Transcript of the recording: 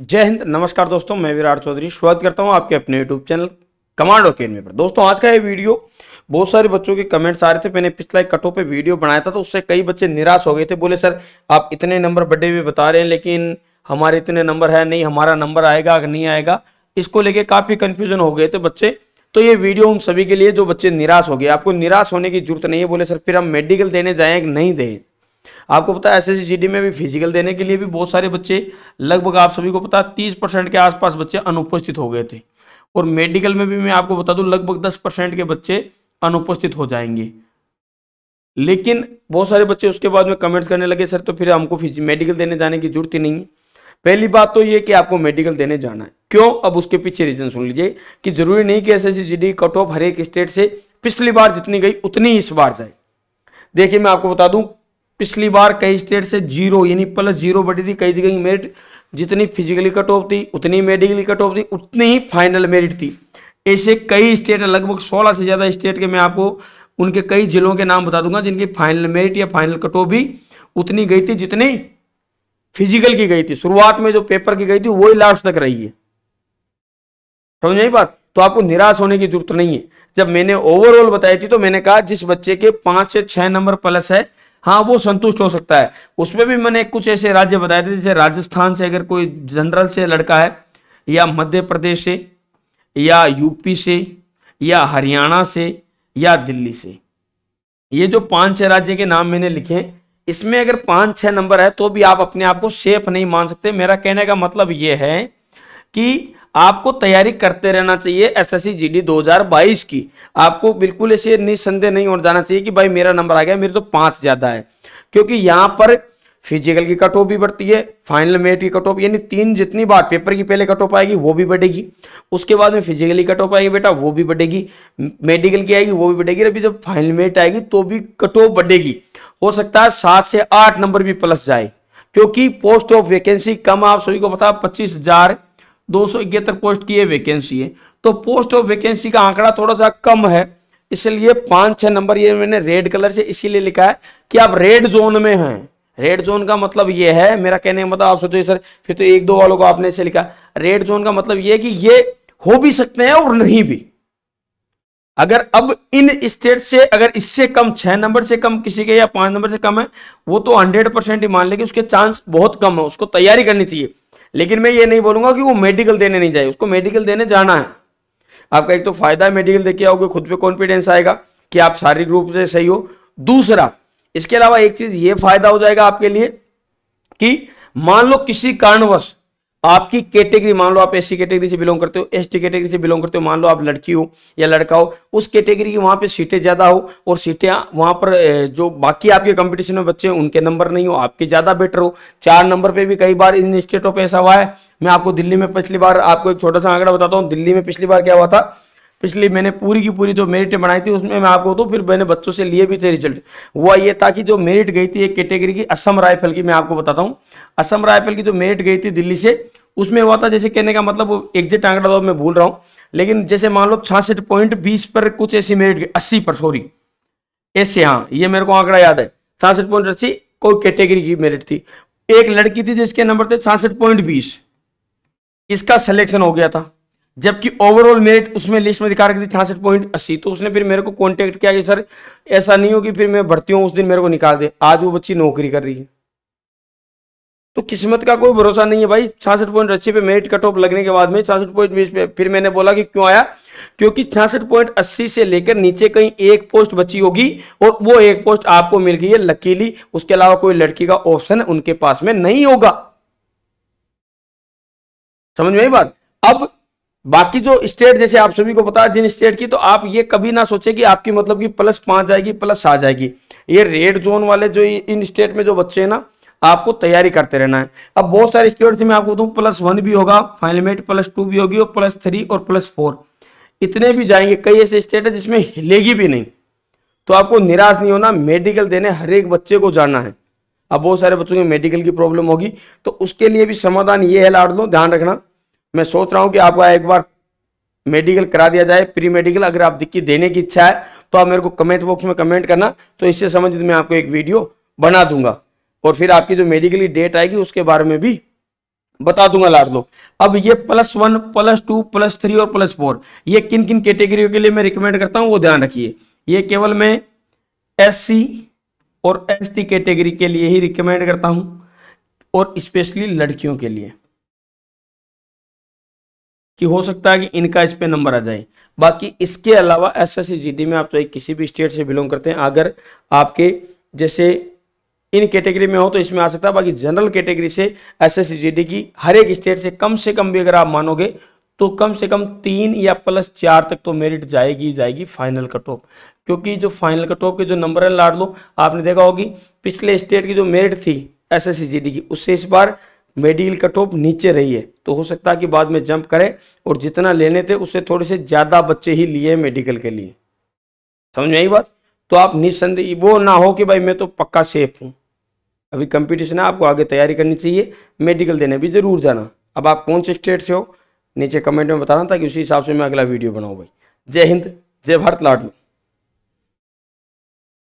जय हिंद नमस्कार दोस्तों मैं विराट चौधरी स्वागत करता हूं आपके अपने यूट्यूब चैनल कमांडो अकेडमी पर दोस्तों आज का ये वीडियो बहुत सारे बच्चों के कमेंट्स आ रहे थे मैंने पिछला एक कटो पे वीडियो बनाया था तो उससे कई बच्चे निराश हो गए थे बोले सर आप इतने नंबर बड्डे भी बता रहे हैं लेकिन हमारे इतने नंबर है नहीं हमारा नंबर आएगा नहीं आएगा इसको लेके काफी कंफ्यूजन हो गए थे बच्चे तो ये वीडियो उन सभी के लिए जो बच्चे निराश हो गए आपको निराश होने की जरूरत नहीं है बोले सर फिर हम मेडिकल देने जाए नहीं दें आपको पता है एस एस में भी फिजिकल देने के लिए भी बहुत सारे बच्चे लगभग आप सभी को पता है तीस परसेंट के आसपास बच्चे अनुपस्थित हो गए थे और मेडिकल में भी मैं आपको बता दूं लगभग दस परसेंट के बच्चे अनुपस्थित हो जाएंगे लेकिन बहुत सारे बच्चे उसके बाद में कमेंट्स करने लगे सर तो फिर हमको मेडिकल देने जाने की जरूरत ही नहीं है पहली बात तो ये कि आपको मेडिकल देने जाना है क्यों अब उसके पीछे रीजन सुन लीजिए कि जरूरी नहीं कि एस एस कट ऑफ हर एक स्टेट से पिछली बार जितनी गई उतनी इस बार जाए देखिए मैं आपको बता दूं पिछली बार कई स्टेट से जीरो यानी प्लस जीरो बढ़ी थी कई जगह मेरिट जितनी फिजिकली कट ऑफ थी उतनी मेडिकली कट ऑफ थी उतनी ही फाइनल मेरिट थी ऐसे कई स्टेट लगभग सोलह से ज़्यादा स्टेट के मैं आपको उनके कई जिलों के नाम बता दूंगा जिनकी फाइनल मेरिट या फाइनल कट ऑफ भी उतनी गई थी जितनी फिजिकल की गई थी शुरुआत में जो पेपर की गई थी वो लास्ट तक रही है समझ नहीं बात तो आपको निराश होने की जरूरत नहीं है जब मैंने ओवरऑल बताई थी तो मैंने कहा जिस बच्चे के पांच से छह नंबर प्लस है हाँ वो संतुष्ट हो सकता है उसमें भी मैंने कुछ ऐसे राज्य बताए थे जैसे राजस्थान से अगर कोई जनरल से लड़का है या मध्य प्रदेश से या यूपी से या हरियाणा से या दिल्ली से ये जो पांच छह राज्य के नाम मैंने लिखे हैं इसमें अगर पांच छह नंबर है तो भी आप अपने आप को सेफ नहीं मान सकते मेरा कहने का मतलब यह है कि आपको तैयारी करते रहना चाहिए एसएससी जीडी 2022 की आपको बिल्कुल ऐसे निसंदेह नहीं हो जाना चाहिए कि भाई मेरा नंबर आ गया मेरे तो पांच ज्यादा है क्योंकि यहां पर फिजिकल की कट ऑफ भी बढ़ती है फाइनल मेरिट की कट ऑफ यानी तीन जितनी बार पेपर की पहले कट ऑफ आएगी वो भी बढ़ेगी उसके बाद में फिजिकली कट ऑफ आएगी बेटा वो भी बढ़ेगी मेडिकल की आएगी वो भी बढ़ेगी अभी जब फाइनल मेरिट आएगी तो भी कट ऑफ बढ़ेगी हो सकता है सात से आठ नंबर भी प्लस जाए क्योंकि पोस्ट ऑफ वैकेंसी कम आप सभी को पता पच्चीस हजार दो पोस्ट की ये वैकेंसी है तो पोस्ट ऑफ वैकेंसी का आंकड़ा थोड़ा सा कम है इसलिए पांच छह नंबर ये मैंने रेड कलर से इसीलिए लिखा है कि आप रेड जोन में हैं रेड जोन का मतलब ये है मेरा कहने का मतलब आप सोचो सर फिर तो एक दो वालों को आपने इसे लिखा रेड जोन का मतलब ये कि ये हो भी सकते हैं और नहीं भी अगर अब इन स्टेट से अगर इससे कम छह नंबर से कम किसी के या पांच नंबर से कम है वो तो हंड्रेड परसेंट ही मान लेगी उसके चांस बहुत कम है उसको तैयारी करनी चाहिए लेकिन मैं ये नहीं बोलूंगा कि वो मेडिकल देने नहीं चाहिए उसको मेडिकल देने जाना है आपका एक तो फायदा है मेडिकल देके आओगे खुद पे कॉन्फिडेंस आएगा कि आप शारीरिक रूप से सही हो दूसरा इसके अलावा एक चीज ये फायदा हो जाएगा आपके लिए कि मान लो किसी कारणवश आपकी कैटेगरी मान लो आप एससी कैटेगरी से बिलोंग करते हो एसटी कैटेगरी से बिलोंग करते हो मान लो आप लड़की हो या लड़का हो उस कैटेगरी की वहां पे सीटें ज्यादा हो और सीटें वहां पर जो बाकी आपके कंपटीशन में बच्चे हैं उनके नंबर नहीं हो आपके ज्यादा बेटर हो चार नंबर पे भी कई बार इन स्टेटों पर ऐसा हुआ है मैं आपको दिल्ली में पिछली बार आपको एक छोटा सा आंकड़ा बताता हूँ दिल्ली में पिछली बार क्या हुआ था पिछली मैंने पूरी की पूरी जो मेरिट बनाई थी उसमें मैं आपको तो फिर मैंने बच्चों से लिए भी थे रिजल्ट हुआ ये था कि जो मेरिट गई थी एक कैटेगरी की असम राइफल की मैं आपको बताता हूँ असम राइफल की जो मेरिट गई थी दिल्ली से उसमें हुआ था जैसे कहने का मतलब एग्जिट आंकड़ा तो मैं भूल रहा हूँ लेकिन जैसे मान लो छियासठ पॉइंट बीस पर कुछ ऐसी मेरिट अस्सी पर सॉरी ऐसे हाँ ये मेरे को आंकड़ा याद है छियासठ पॉइंट अस्सी कोई कैटेगरी की मेरिट थी एक लड़की थी जिसके नंबर थे छियासठ पॉइंट बीस इसका सिलेक्शन हो गया था जबकि ओवरऑल मेरिट उसमें लिस्ट में दिखा रखी थी छियासठ पॉइंट अस्सी तो उसने फिर मेरे को कॉन्टेक्ट किया कि सर ऐसा नहीं हो कि फिर मैं भर्ती हूँ उस दिन मेरे को निकाल दे आज वो बच्ची नौकरी कर रही है तो किस्मत का कोई भरोसा नहीं है भाई छियासठ पॉइंट अस्सी पे मेरिट कट ऑफ लगने के बाद में छियासठ पॉइंट बीस पे फिर मैंने बोला कि क्यों आया क्योंकि छियासठ पॉइंट अस्सी से लेकर नीचे कहीं एक पोस्ट बची होगी और वो एक पोस्ट आपको मिल गई है लकीली उसके अलावा कोई लड़की का ऑप्शन उनके पास में नहीं होगा समझ में आई बात अब बाकी जो स्टेट जैसे आप सभी को पता है जिन स्टेट की तो आप ये कभी ना सोचे कि आपकी मतलब की प्लस पांच जाएगी प्लस आ जाएगी ये रेड जोन वाले जो इन स्टेट में जो बच्चे हैं ना आपको तैयारी करते रहना है अब बहुत सारे स्टेट से मैं आपको दूं प्लस वन भी होगा फाइनल मेट प्लस टू भी होगी और प्लस थ्री और प्लस फोर इतने भी जाएंगे कई ऐसे स्टेट है जिसमें हिलेगी भी नहीं तो आपको निराश नहीं होना मेडिकल देने हर एक बच्चे को जाना है अब बहुत सारे बच्चों की मेडिकल की प्रॉब्लम होगी तो उसके लिए भी समाधान ये है लाड लो ध्यान रखना मैं सोच रहा हूं कि आपका एक बार मेडिकल करा दिया जाए प्री मेडिकल अगर आप दिक्कत देने की इच्छा है तो आप मेरे को कमेंट बॉक्स में कमेंट करना तो इससे संबंधित मैं आपको एक वीडियो बना दूंगा और फिर आपकी जो मेडिकली डेट आएगी उसके बारे में भी बता दूंगा लाट लो अब ये plus one plus two plus three और प्लस फोर ये किन किन कैटेगरियों के लिए मैं रिकमेंड करता हूँ वो ध्यान रखिए ये केवल मैं एस और एस कैटेगरी के लिए ही रिकमेंड करता हूँ और स्पेशली लड़कियों के लिए कि हो सकता है कि इनका इस पर नंबर आ जाए बाकी इसके अलावा एस एस में आप चाहे किसी भी स्टेट से बिलोंग करते हैं अगर आपके जैसे इन कैटेगरी में हो तो इसमें आ सकता है बाकी जनरल कैटेगरी से एस एस की हर एक स्टेट से कम से कम भी अगर आप मानोगे तो कम से कम तीन या प्लस चार तक तो मेरिट जाएगी जाएगी फाइनल कट ऑफ क्योंकि जो फाइनल कट ऑफ के जो नंबर है लाड लो आपने देखा होगी पिछले स्टेट की जो मेरिट थी एस एस की उससे इस बार मेडिकल का टॉप नीचे रही है तो हो सकता है कि बाद में जंप करे और जितना लेने थे उससे थोड़े से ज़्यादा बच्चे ही लिए मेडिकल के लिए समझ में आई बात तो आप निसंदेह वो ना हो कि भाई मैं तो पक्का सेफ हूँ अभी कंपटीशन है आपको आगे तैयारी करनी चाहिए मेडिकल देने भी ज़रूर जाना अब आप कौन से स्टेट से हो नीचे कमेंट में बताना ताकि उसी हिसाब से मैं अगला वीडियो बनाऊँ भाई जय हिंद जय भारत लाडलू